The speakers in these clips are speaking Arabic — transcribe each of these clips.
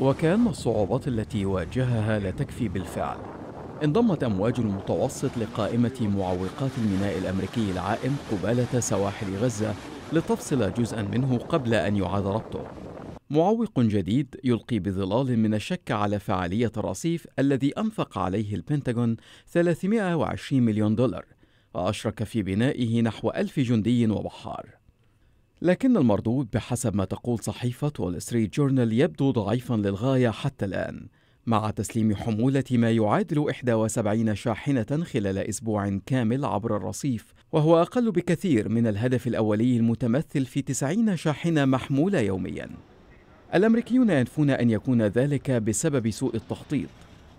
وكأن الصعوبات التي واجهها لا تكفي بالفعل انضمت أمواج المتوسط لقائمة معوقات الميناء الأمريكي العائم قبالة سواحل غزة لتفصل جزءا منه قبل أن يعاد ربطه معوق جديد يلقي بظلال من الشك على فعالية الرصيف الذي أنفق عليه البنتاغون 320 مليون دولار وأشرك في بنائه نحو ألف جندي وبحار لكن المردود بحسب ما تقول صحيفة وول ستريت جورنال يبدو ضعيفا للغاية حتى الآن مع تسليم حمولة ما يعادل 71 شاحنة خلال أسبوع كامل عبر الرصيف وهو أقل بكثير من الهدف الأولي المتمثل في 90 شاحنة محمولة يوميا الأمريكيون ينفون أن يكون ذلك بسبب سوء التخطيط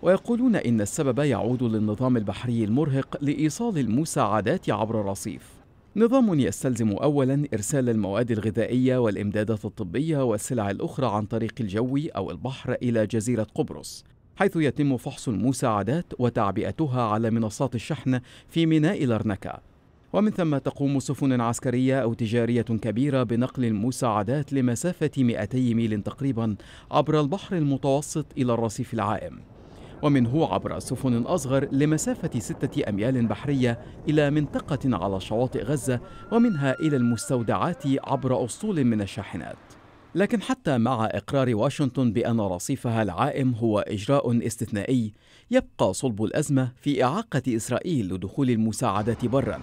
ويقولون إن السبب يعود للنظام البحري المرهق لإيصال المساعدات عبر الرصيف نظام يستلزم أولا إرسال المواد الغذائية والإمدادات الطبية والسلع الأخرى عن طريق الجو أو البحر إلى جزيرة قبرص حيث يتم فحص المساعدات وتعبئتها على منصات الشحن في ميناء لرنكا ومن ثم تقوم سفن عسكرية أو تجارية كبيرة بنقل المساعدات لمسافة 200 ميل تقريبا عبر البحر المتوسط إلى الرصيف العائم ومنه عبر سفن أصغر لمسافة ستة أميال بحرية إلى منطقة على شواطئ غزة ومنها إلى المستودعات عبر أسطول من الشاحنات لكن حتى مع إقرار واشنطن بأن رصيفها العائم هو إجراء استثنائي يبقى صلب الأزمة في إعاقة إسرائيل لدخول المساعدات برا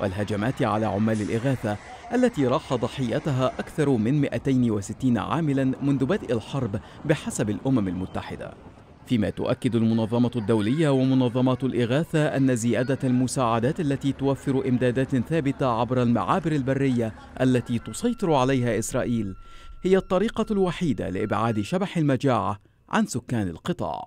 والهجمات على عمال الإغاثة التي راح ضحيتها أكثر من 260 عاملا منذ بدء الحرب بحسب الأمم المتحدة فيما تؤكد المنظمة الدولية ومنظمات الإغاثة أن زيادة المساعدات التي توفر إمدادات ثابتة عبر المعابر البرية التي تسيطر عليها إسرائيل هي الطريقة الوحيدة لإبعاد شبح المجاعة عن سكان القطاع